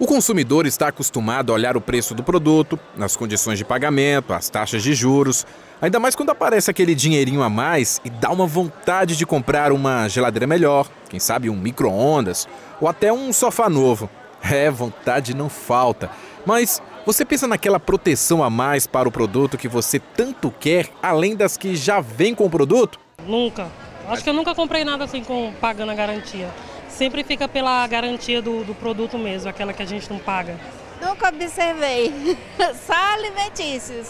O consumidor está acostumado a olhar o preço do produto, as condições de pagamento, as taxas de juros, ainda mais quando aparece aquele dinheirinho a mais e dá uma vontade de comprar uma geladeira melhor, quem sabe um micro-ondas ou até um sofá novo. É, vontade não falta. Mas você pensa naquela proteção a mais para o produto que você tanto quer, além das que já vem com o produto? Nunca. Acho que eu nunca comprei nada assim com pagando a garantia sempre fica pela garantia do, do produto mesmo, aquela que a gente não paga. Nunca observei. Só alimentícios.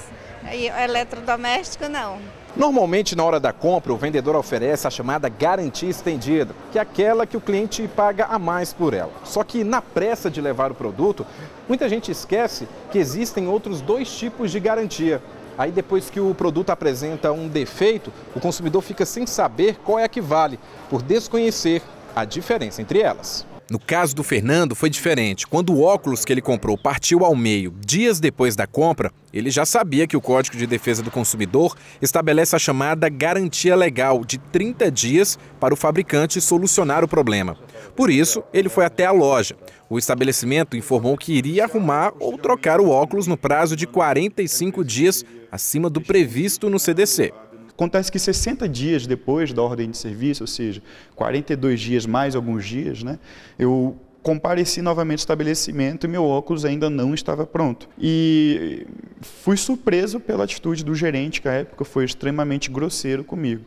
E eletrodoméstico não. Normalmente, na hora da compra, o vendedor oferece a chamada garantia estendida, que é aquela que o cliente paga a mais por ela. Só que, na pressa de levar o produto, muita gente esquece que existem outros dois tipos de garantia. Aí, depois que o produto apresenta um defeito, o consumidor fica sem saber qual é a que vale, por desconhecer a diferença entre elas. No caso do Fernando, foi diferente. Quando o óculos que ele comprou partiu ao meio dias depois da compra, ele já sabia que o Código de Defesa do Consumidor estabelece a chamada garantia legal de 30 dias para o fabricante solucionar o problema. Por isso, ele foi até a loja. O estabelecimento informou que iria arrumar ou trocar o óculos no prazo de 45 dias acima do previsto no CDC. Acontece que 60 dias depois da ordem de serviço, ou seja, 42 dias mais alguns dias, né, eu compareci novamente ao estabelecimento e meu óculos ainda não estava pronto. E fui surpreso pela atitude do gerente, que à época foi extremamente grosseiro comigo.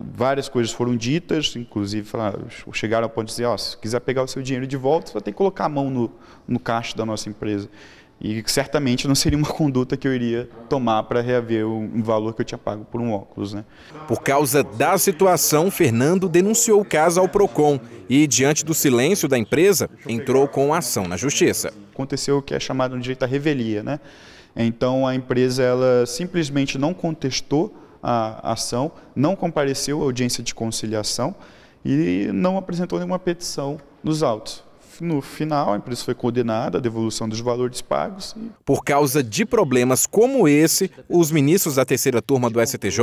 Várias coisas foram ditas, inclusive falaram, chegaram ao ponto de dizer, oh, se quiser pegar o seu dinheiro de volta, você vai ter que colocar a mão no, no caixa da nossa empresa. E certamente não seria uma conduta que eu iria tomar para reaver o valor que eu tinha pago por um óculos. Né? Por causa da situação, Fernando denunciou o caso ao PROCON e, diante do silêncio da empresa, entrou com ação na justiça. Aconteceu o que é chamado no direito à revelia. Né? Então a empresa ela simplesmente não contestou a ação, não compareceu à audiência de conciliação e não apresentou nenhuma petição nos autos. No final, a empresa foi condenada à devolução dos valores pagos. Por causa de problemas como esse, os ministros da terceira turma do STJ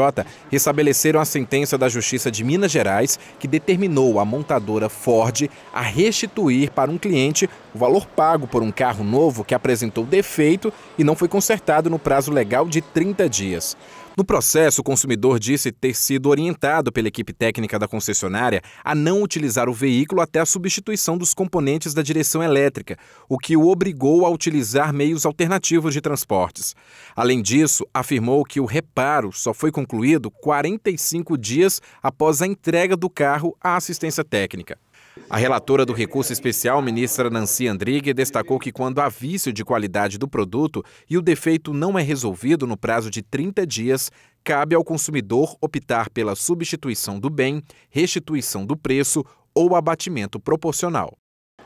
restabeleceram a sentença da Justiça de Minas Gerais, que determinou a montadora Ford a restituir para um cliente o valor pago por um carro novo que apresentou defeito e não foi consertado no prazo legal de 30 dias. No processo, o consumidor disse ter sido orientado pela equipe técnica da concessionária a não utilizar o veículo até a substituição dos componentes da direção elétrica, o que o obrigou a utilizar meios alternativos de transportes. Além disso, afirmou que o reparo só foi concluído 45 dias após a entrega do carro à assistência técnica. A relatora do recurso especial, ministra Nancy Andrighi, destacou que quando há vício de qualidade do produto e o defeito não é resolvido no prazo de 30 dias, cabe ao consumidor optar pela substituição do bem, restituição do preço ou abatimento proporcional.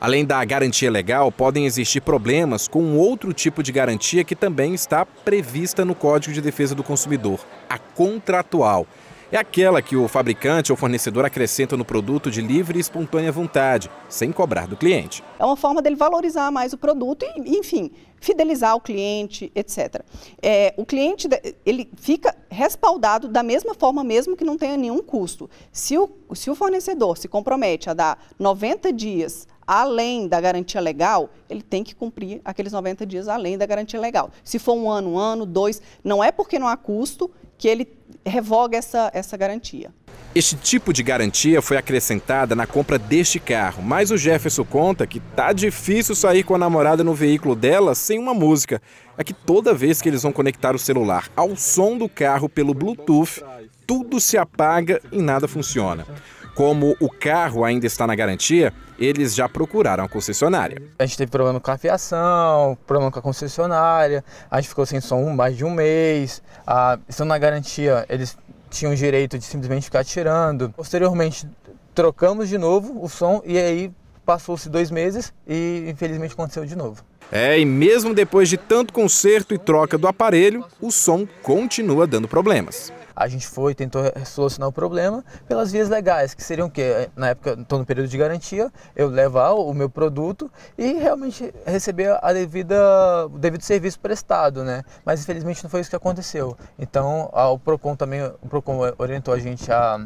Além da garantia legal, podem existir problemas com outro tipo de garantia que também está prevista no Código de Defesa do Consumidor, a contratual é aquela que o fabricante ou fornecedor acrescenta no produto de livre e espontânea vontade, sem cobrar do cliente. É uma forma dele valorizar mais o produto e, enfim, fidelizar o cliente, etc. É, o cliente ele fica respaldado da mesma forma mesmo que não tenha nenhum custo. Se o, se o fornecedor se compromete a dar 90 dias além da garantia legal, ele tem que cumprir aqueles 90 dias além da garantia legal. Se for um ano, um ano, dois, não é porque não há custo que ele revoga essa, essa garantia. Este tipo de garantia foi acrescentada na compra deste carro, mas o Jefferson conta que tá difícil sair com a namorada no veículo dela sem uma música. É que toda vez que eles vão conectar o celular ao som do carro pelo Bluetooth, tudo se apaga e nada funciona. Como o carro ainda está na garantia, eles já procuraram a concessionária. A gente teve problema com a fiação, problema com a concessionária, a gente ficou sem som mais de um mês. A, estando na garantia, eles tinham o direito de simplesmente ficar tirando. Posteriormente, trocamos de novo o som e aí passou-se dois meses e infelizmente aconteceu de novo. É, e mesmo depois de tanto conserto e troca do aparelho, o som continua dando problemas. A gente foi, tentou solucionar o problema pelas vias legais, que seriam o quê? É, na época, estou no período de garantia, eu levar o meu produto e realmente receber a devida, o devido serviço prestado, né? Mas infelizmente não foi isso que aconteceu. Então, a, o PROCON também, o PROCON orientou a gente a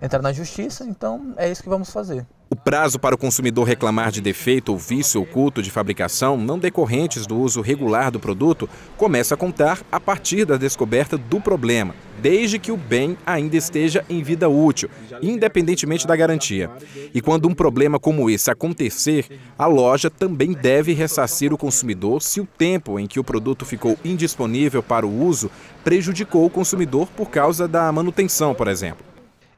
entrar na justiça, então é isso que vamos fazer. O prazo para o consumidor reclamar de defeito ou vício oculto de fabricação não decorrentes do uso regular do produto começa a contar a partir da descoberta do problema, desde que o bem ainda esteja em vida útil, independentemente da garantia. E quando um problema como esse acontecer, a loja também deve ressarcir o consumidor se o tempo em que o produto ficou indisponível para o uso prejudicou o consumidor por causa da manutenção, por exemplo.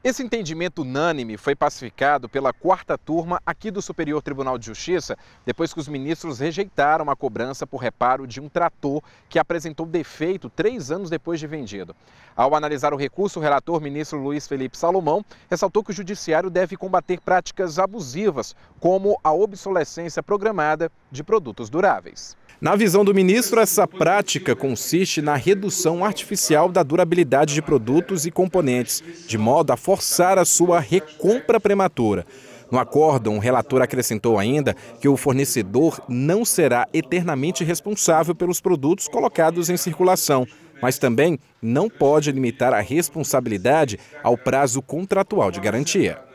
Esse entendimento unânime foi pacificado pela quarta turma aqui do Superior Tribunal de Justiça, depois que os ministros rejeitaram a cobrança por reparo de um trator que apresentou defeito três anos depois de vendido. Ao analisar o recurso, o relator ministro Luiz Felipe Salomão ressaltou que o Judiciário deve combater práticas abusivas, como a obsolescência programada de produtos duráveis. Na visão do ministro, essa prática consiste na redução artificial da durabilidade de produtos e componentes, de modo a forçar a sua recompra prematura. No acórdão, o relator acrescentou ainda que o fornecedor não será eternamente responsável pelos produtos colocados em circulação, mas também não pode limitar a responsabilidade ao prazo contratual de garantia.